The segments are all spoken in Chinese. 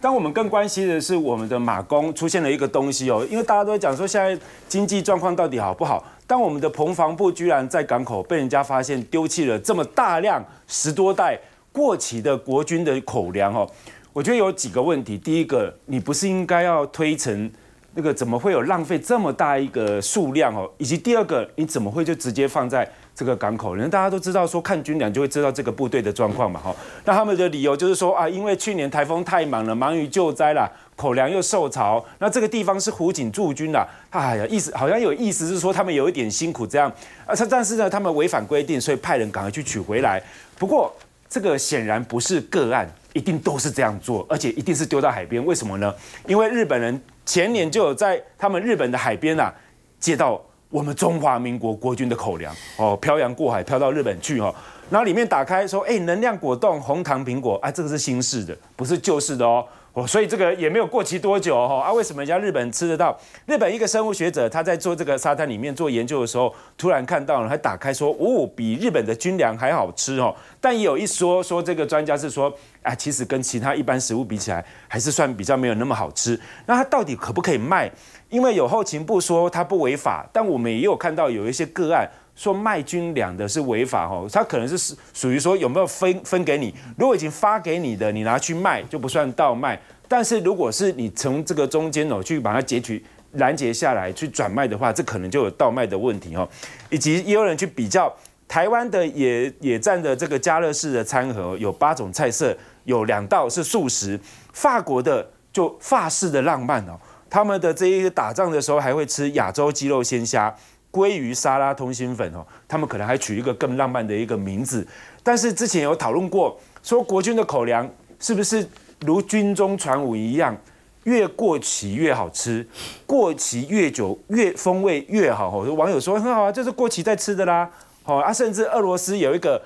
但我们更关心的是，我们的马工出现了一个东西哦，因为大家都在讲说现在经济状况到底好不好？但我们的蓬房部居然在港口被人家发现丢弃了这么大量十多袋过期的国军的口粮哦，我觉得有几个问题。第一个，你不是应该要推陈？那个怎么会有浪费这么大一个数量哦？以及第二个，你怎么会就直接放在这个港口？人大家都知道，说看军粮就会知道这个部队的状况嘛。哈，那他们的理由就是说啊，因为去年台风太忙了，忙于救灾了，口粮又受潮。那这个地方是湖景驻军啦，哎呀，意思好像有意思，是说他们有一点辛苦这样。啊，他但是呢，他们违反规定，所以派人赶快去取回来。不过这个显然不是个案，一定都是这样做，而且一定是丢到海边。为什么呢？因为日本人。前年就有在他们日本的海边啊，接到我们中华民国国军的口粮哦，漂洋过海漂到日本去哦。然后里面打开说，哎，能量果冻、红糖苹果，啊，这个是新式的，不是旧式的哦，所以这个也没有过期多久哦，啊，为什么人家日本吃得到？日本一个生物学者他在做这个沙滩里面做研究的时候，突然看到了，他打开说，哦，比日本的军粮还好吃哦，但有一说说，这个专家是说，啊，其实跟其他一般食物比起来，还是算比较没有那么好吃。那它到底可不可以卖？因为有后勤部说它不违法，但我们也有看到有一些个案。说卖军粮的是违法哦，他可能是是属于说有没有分分给你？如果已经发给你的，你拿去卖就不算倒卖。但是如果是你从这个中间哦去把它截取拦截下来去转卖的话，这可能就有倒卖的问题哦。以及也有人去比较台湾的野野战的这个加热式的餐盒，有八种菜色，有两道是素食。法国的就法式的浪漫哦，他们的这一个打仗的时候还会吃亚洲鸡肉鲜虾。鲑鱼沙拉通心粉哦，他们可能还取一个更浪漫的一个名字。但是之前有讨论过，说国军的口粮是不是如军中传武一样，越过期越好吃，过期越久越风味越好？哈，网友说很好啊，就是过期在吃的啦。好啊，甚至俄罗斯有一个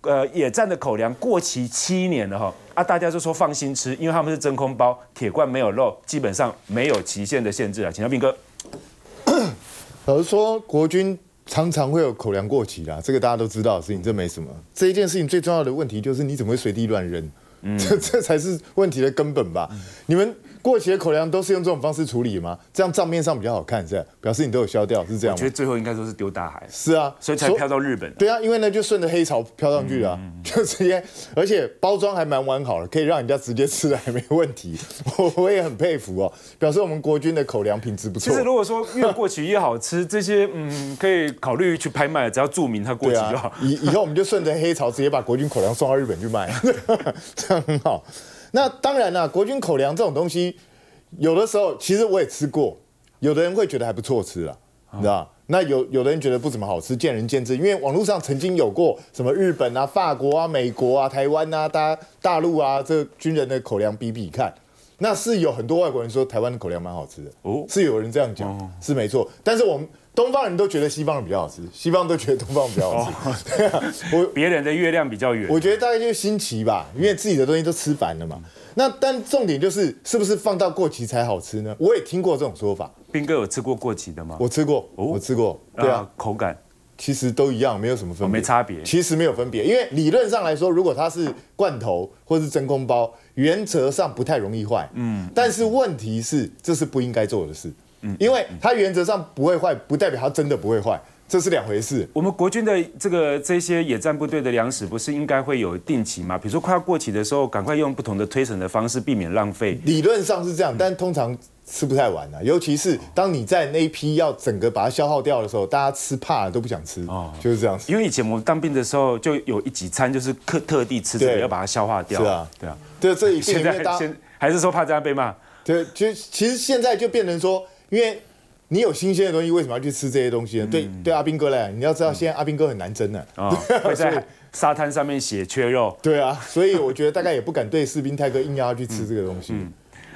呃野战的口粮过期七年了哈，啊大家就说放心吃，因为他们是真空包，铁罐没有漏，基本上没有期限的限制啊。请教兵哥。而是说，国军常常会有口粮过期啦，这个大家都知道的事情，这没什么。这一件事情最重要的问题就是你怎么会随地乱扔？嗯，这这才是问题的根本吧？你们。过期的口粮都是用这种方式处理吗？这样账面上比较好看，是表示你都有消掉，是这样吗？我觉得最后应该都是丢大海。是啊，所以才漂到日本。对啊，因为呢就顺着黑潮漂上去啊。就直接，而且包装还蛮完好的，可以让人家直接吃的，还没问题。我 我也很佩服哦，表示我们国军的口粮品质不错。其实如果说越过期越好吃，这些嗯可以考虑去拍卖，只要注明它过期好。以以后我们就顺着黑潮直接把国军口粮送到日本去卖，这样很好。那当然啦，国军口粮这种东西，有的时候其实我也吃过，有的人会觉得还不错吃啊，你知道？那有有的人觉得不怎么好吃，见仁见智。因为网络上曾经有过什么日本啊、法国啊、美国啊、台湾啊、大大陆啊这军人的口粮比比看，那是有很多外国人说台湾的口粮蛮好吃的，是有人这样讲，是没错。但是我们。东方人都觉得西方人比较好吃，西方都觉得东方人比较好吃。对啊，我别人的月亮比较圆。我觉得大概就是新奇吧，因为自己的东西都吃烦了嘛。那但重点就是，是不是放到过期才好吃呢？我也听过这种说法。兵哥有吃过过期的吗？我吃过，我吃过。对啊，口感其实都一样，没有什么分，没差别。其实没有分别，因为理论上来说，如果它是罐头或是真空包，原则上不太容易坏。嗯。但是问题是，这是不应该做的事。嗯，因为它原则上不会坏，不代表它真的不会坏，这是两回事。我们国军的这个这些野战部队的粮食不是应该会有定期吗？比如说快要过期的时候，赶快用不同的推陈的方式避免浪费。理论上是这样，但通常吃不太完啊。尤其是当你在那一批要整个把它消耗掉的时候，大家吃怕了都不想吃哦、就是这样子。因为以前我们当兵的时候，就有一几餐就是特特地吃这个要把它消化掉。是啊，对啊，对这里现在当还是说怕这样被骂？对，就其实现在就变成说。因为你有新鲜的东西，为什么要去吃这些东西呢？对对，阿兵哥嘞，你要知道现在阿兵哥很难争的，会在沙滩上面写缺肉。对啊，所以我觉得大概也不敢对士兵太哥硬要去吃这个东西。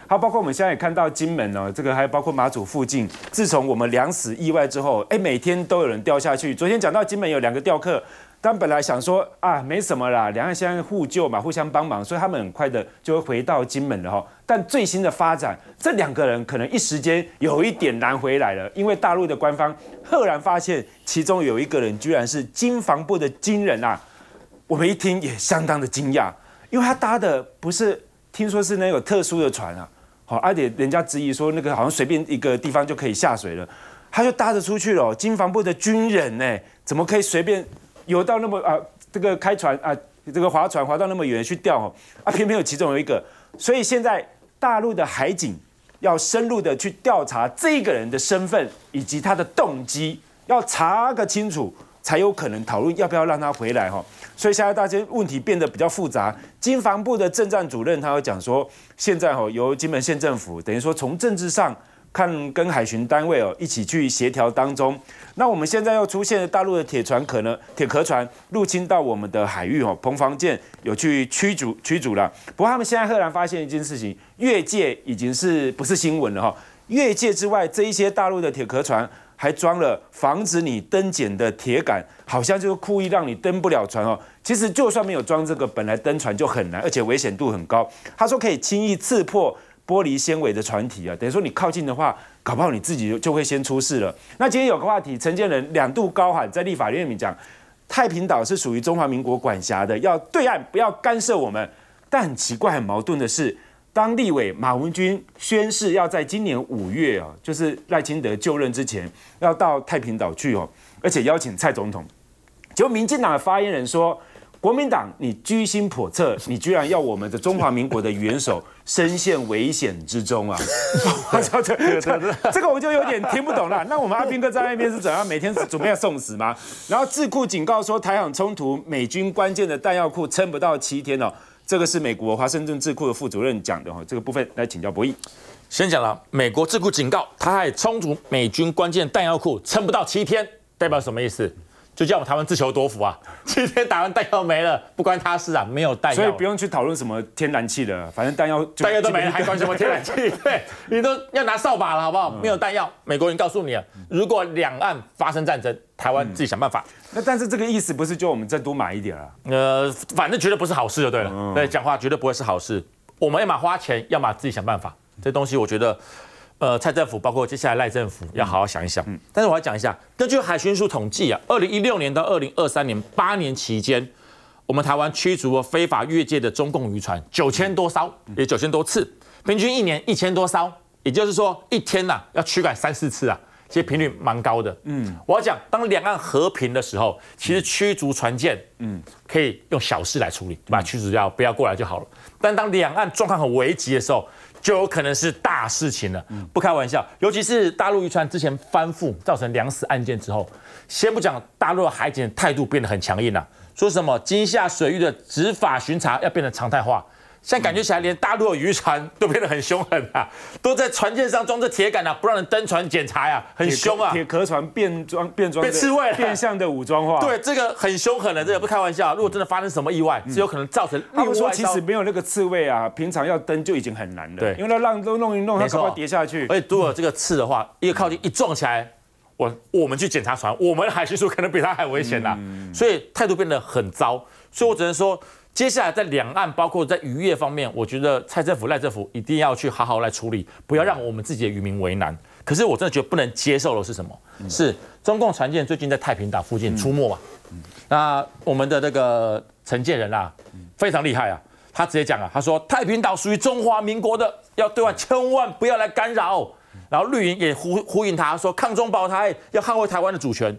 好，包括我们现在也看到金门哦，这个还有包括马祖附近，自从我们两死意外之后，哎，每天都有人掉下去。昨天讲到金门有两个钓客。但本来想说啊，没什么啦，两岸现在互救嘛，互相帮忙，所以他们很快的就会回到金门了哈。但最新的发展，这两个人可能一时间有一点难回来了，因为大陆的官方赫然发现其中有一个人居然是军防部的军人啊！我们一听也相当的惊讶，因为他搭的不是，听说是那个特殊的船啊，好，而且人家质疑说那个好像随便一个地方就可以下水了，他就搭着出去了，金防部的军人呢？怎么可以随便？游到那么啊，这个开船啊，这个划船划到那么远去钓哦，啊，偏偏有其中有一个，所以现在大陆的海警要深入的去调查这个人的身份以及他的动机，要查个清楚才有可能讨论要不要让他回来哈。所以现在大家问题变得比较复杂。金防部的政战主任他会讲说，现在哈由金门县政府等于说从政治上。看，跟海巡单位哦一起去协调当中。那我们现在又出现了大陆的铁船，可能铁壳船入侵到我们的海域哦。彭防舰有去驱逐驱逐了，不过他们现在赫然发现一件事情：越界已经是不是新闻了哈？越界之外，这一些大陆的铁壳船还装了防止你登检的铁杆，好像就是故意让你登不了船哦。其实就算没有装这个，本来登船就很难，而且危险度很高。他说可以轻易刺破。玻璃纤维的船体啊，等于说你靠近的话，搞不好你自己就会先出事了。那今天有个话题，陈建仁两度高喊在立法院里面讲，太平岛是属于中华民国管辖的，要对岸不要干涉我们。但很奇怪、很矛盾的是，当立委马文君宣誓要在今年五月啊，就是赖清德就任之前，要到太平岛去哦，而且邀请蔡总统。果民进党的发言人说。国民党，你居心叵测，你居然要我们的中华民国的元首身 陷危险之中啊！这个我就有点听不懂了。那我们阿兵哥在那边是怎样？每天准备要送死吗？然后智库警告说，台海冲突美军关键的弹药库撑不到七天哦。这个是美国华盛顿智库的副主任讲的哈。这个部分来请教博弈。先讲了，美国智库警告台海冲突美军关键弹药库撑不到七天，代表什么意思？就叫我们台湾自求多福啊！今天打完弹药没了，不关他事啊，没有弹药，所以不用去讨论什么天然气的，反正弹药弹药都没了，还管什么天然气？对你都要拿扫把了，好不好？没有弹药，美国人告诉你啊，如果两岸发生战争，台湾自己想办法。那但是这个意思不是就我们再多买一点啊？呃，反正绝对不是好事就对了。对，讲话绝对不会是好事。我们要么花钱，要么自己想办法。这东西我觉得。呃，蔡政府包括接下来赖政府要好好想一想。嗯，但是我要讲一下，根据海巡署统计啊，二零一六年到二零二三年八年期间，我们台湾驱逐了非法越界的中共渔船九千多艘，也九千多次，平均一年一千多艘，也就是说一天呐要驱赶三四次啊，其实频率蛮高的。嗯，我要讲，当两岸和平的时候，其实驱逐船舰，嗯，可以用小事来处理，把驱逐掉，不要过来就好了。但当两岸状况很危急的时候，就有可能是大事情了，不开玩笑。尤其是大陆渔船之前翻覆造成两死案件之后，先不讲大陆的海警态度变得很强硬了，说什么今夏水域的执法巡查要变得常态化。现在感觉起来，连大陆的渔船 都变得很凶狠啊！都在船舰上装着铁杆啊，不让人登船检查呀，很凶啊！铁壳船变装，变装，变刺猬，变相的武装化。对，这个很凶狠的，这个不开玩笑。如果真的发生什么意外，是有可能造成。他们说，其实没有那个刺猬啊，平常要登就已经很难了。对，因为那浪都弄一弄，它可能跌下去。而且如果这个刺的话，一个靠近一撞起来，我我们去检查船，我们的海巡署可能比它还危险呐。所以态度变得很糟，所以我只能说。接下来在两岸，包括在渔业方面，我觉得蔡政府、赖政府一定要去好好来处理，不要让我们自己的渔民为难。可是我真的觉得不能接受的是什么？是中共船舰最近在太平岛附近出没嘛？那我们的那个陈建人啦，非常厉害啊，他直接讲啊，他说太平岛属于中华民国的，要对外千万不要来干扰。然后绿营也呼呼应他说，抗中保台，要捍卫台湾的主权。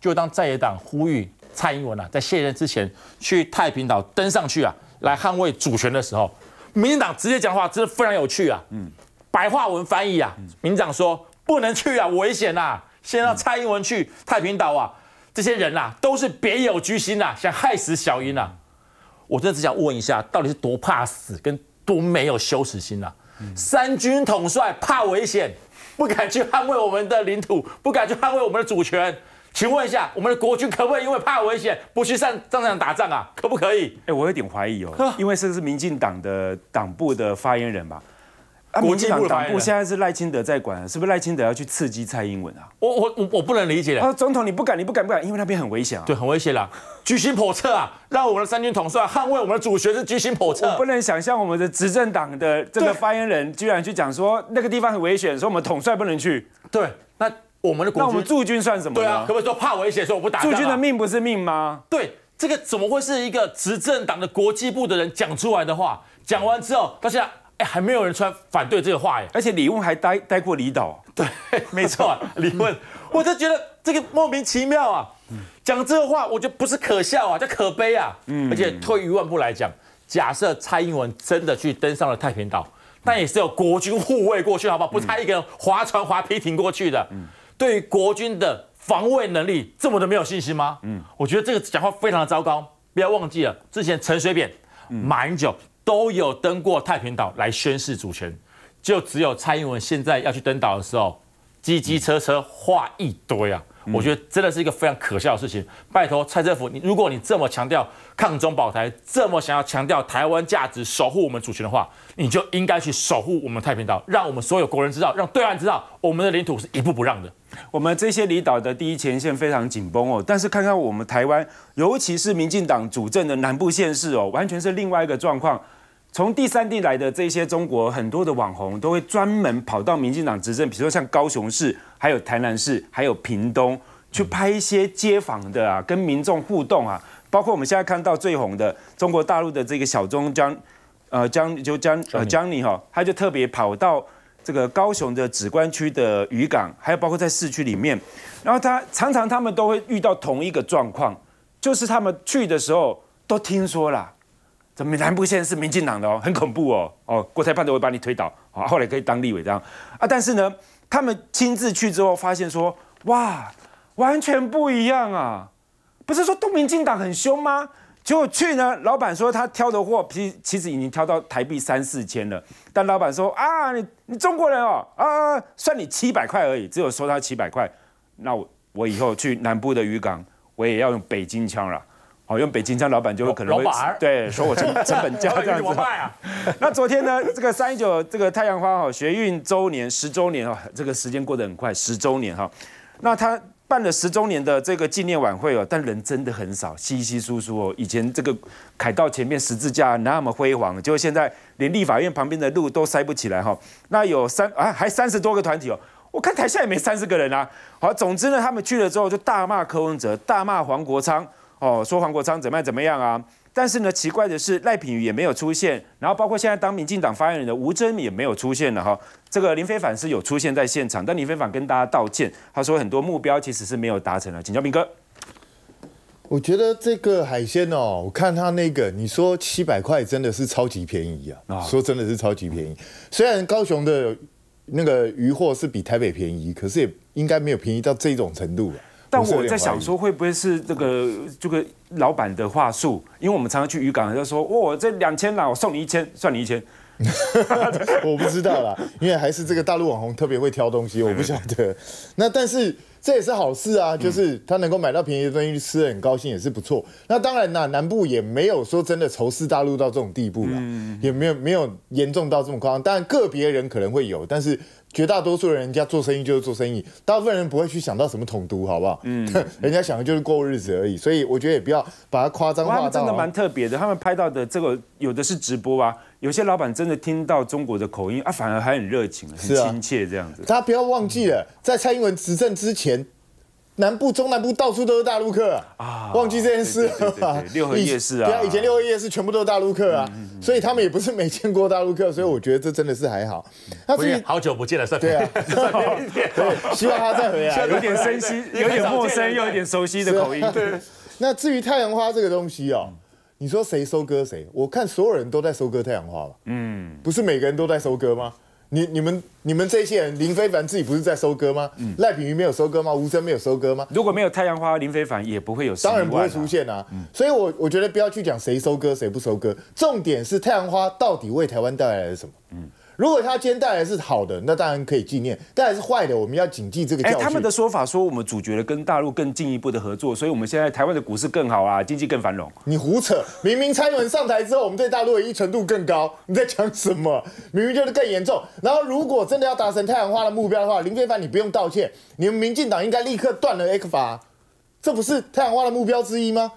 就当在野党呼吁。蔡英文啊，在卸任之前去太平岛登上去啊，来捍卫主权的时候，民进党直接讲话，真的非常有趣啊。嗯，白话文翻译啊，民长说不能去啊，危险呐！先让蔡英文去太平岛啊，这些人呐，都是别有居心呐，想害死小英呐。我真的只想问一下，到底是多怕死，跟多没有羞耻心呐？三军统帅怕危险，不敢去捍卫我们的领土，不敢去捍卫我们的主权。请问一下，我们的国军可不可以因为怕危险不去上战场打仗啊？可不可以？哎，我有点怀疑哦，因为这是民进党的党部的发言人吧？民进党党部现在是赖清德在管，是不是赖清德要去刺激蔡英文啊？我我我我不能理解。他说：“总统，你不敢，你不敢不敢，因为那边很危险啊。”对，很危险啦，居心叵测啊！让我们的三军统帅捍卫我们的主权是居心叵测。我不能想象我们的执政党的这个发言人居然去讲说那个地方很危险，说我们统帅不能去。对，那。我们的国那我们驻军算什么？对啊，可不可以说怕危险？说我不打。驻军的命不是命吗？对，这个怎么会是一个执政党的国际部的人讲出来的话？讲完之后，到现在哎还没有人穿反对这个话哎。而且李问还待待过离岛。对，没错，李问，我就觉得这个莫名其妙啊！讲这个话，我觉得不是可笑啊，叫可悲啊。嗯。而且退一万步来讲，假设蔡英文真的去登上了太平岛，但也是有国军护卫过去，好不好？不，他一个人划船划皮艇过去的。嗯。对国军的防卫能力这么的没有信心吗？嗯，我觉得这个讲话非常的糟糕。不要忘记了，之前陈水扁、马英九都有登过太平岛来宣示主权，就只有蔡英文现在要去登岛的时候，机机车车话一堆啊！我觉得真的是一个非常可笑的事情。拜托蔡政府，你如果你这么强调抗中保台，这么想要强调台湾价值、守护我们主权的话，你就应该去守护我们太平岛，让我们所有国人知道，让对岸知道，我们的领土是一步不让的。我们这些离岛的第一前线非常紧绷哦，但是看看我们台湾，尤其是民进党主政的南部县市哦，完全是另外一个状况。从第三地来的这些中国很多的网红，都会专门跑到民进党执政，比如说像高雄市、还有台南市、还有屏东，去拍一些街访的啊，跟民众互动啊。包括我们现在看到最红的中国大陆的这个小钟将，呃，江就江呃江你哈，他就特别跑到。这个高雄的紫关区的渔港，还有包括在市区里面，然后他常常他们都会遇到同一个状况，就是他们去的时候都听说了，怎么南部县是民进党的哦，很恐怖哦，哦国台办都会把你推倒，啊后来可以当立委这样，啊但是呢，他们亲自去之后发现说，哇，完全不一样啊，不是说都民进党很凶吗？就去呢，老板说他挑的货，其其实已经挑到台币三四千了，但老板说啊，你你中国人哦，啊，算你七百块而已，只有收他七百块。那我我以后去南部的渔港，我也要用北京腔了，好用北京腔，老板就可能会对，说我成 成本价这样子。那昨天呢，这个三一九这个太阳花哈学运周年十周年哈，这个时间过得很快，十周年哈，那他。办了十周年的这个纪念晚会哦，但人真的很少，稀稀疏疏哦。以前这个凯道前面十字架那么辉煌，结果现在连立法院旁边的路都塞不起来哈。那有三啊，还三十多个团体哦，我看台下也没三十个人啊。好，总之呢，他们去了之后就大骂柯文哲，大骂黄国昌哦，说黄国昌怎么样怎么样啊。但是呢，奇怪的是赖品妤也没有出现，然后包括现在当民进党发言人的吴峥也没有出现了哈。这个林飞凡是有出现在现场，但林飞凡跟大家道歉，他说很多目标其实是没有达成了。请教明哥，我觉得这个海鲜哦，我看他那个，你说七百块真的是超级便宜啊，说真的是超级便宜。虽然高雄的那个鱼货是比台北便宜，可是也应该没有便宜到这种程度吧。但我在想说，会不会是这个这个老板的话术？因为我们常常去渔港，家说：“哇，这两千啦，我送你一千，算你一千。” 我不知道啦，因为还是这个大陆网红特别会挑东西，我不晓得。那但是这也是好事啊，就是他能够买到便宜的东西，吃得很高兴也是不错。那当然啦，南部也没有说真的仇视大陆到这种地步了，也没有没有严重到这么夸张。当然个别人可能会有，但是绝大多数人家做生意就是做生意，大部分人不会去想到什么统独，好不好？嗯，人家想的就是过日子而已。所以我觉得也不要把它夸张化。他们真的蛮特别的，他们拍到的这个有的是直播啊。有些老板真的听到中国的口音啊，反而还很热情，很亲切这样子。大家不要忘记了，在蔡英文执政之前，南部中南部到处都是大陆客啊，忘记这件事。六合夜市啊，对啊，以前六合夜市全部都是大陆客啊，所以他们也不是没见过大陆客，所以我觉得这真的是还好。那自己好久不见了，算对啊，希望他再回来，有点生疏，有点陌生，又有点熟悉的口音。对。那至于太阳花这个东西哦。你说谁收割谁？我看所有人都在收割太阳花吧。嗯，不是每个人都在收割吗？你、你们、你们这些人，林非凡自己不是在收割吗？赖品妤没有收割吗？吴声没有收割吗？如果没有太阳花，林非凡也不会有，当然不会出现啊。嗯，所以，我我觉得不要去讲谁收割谁不收割，重点是太阳花到底为台湾带来了什么？嗯。如果他今天带来是好的，那当然可以纪念；带来是坏的，我们要谨记这个教训。他们的说法说，我们主角的跟大陆更进一步的合作，所以我们现在台湾的股市更好啊，经济更繁荣。你胡扯！明明蔡英文上台之后，我们对大陆依存度更高。你在讲什么？明明就是更严重。然后，如果真的要达成太阳花的目标的话，林非凡，你不用道歉，你们民进党应该立刻断了 A 克法，这不是太阳花的目标之一吗？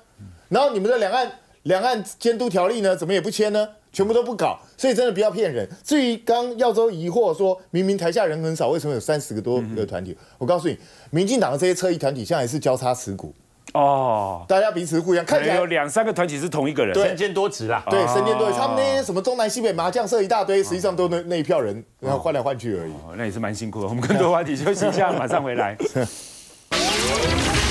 然后你们的两岸两岸监督条例呢，怎么也不签呢？全部都不搞，所以真的不要骗人。至于刚耀州疑惑说，明明台下人很少，为什么有三十个多个团体？我告诉你，民进党的这些车椅团体现在是交叉持股哦，大家彼此互相看起来有两三个团体是同一个人。身神仙多值啊！对，神仙多，他们那些什么中南西北麻将社一大堆，实际上都那那一票人，然后换来换去而已。那也是蛮辛苦的。我们更多话题息一下，马上回来。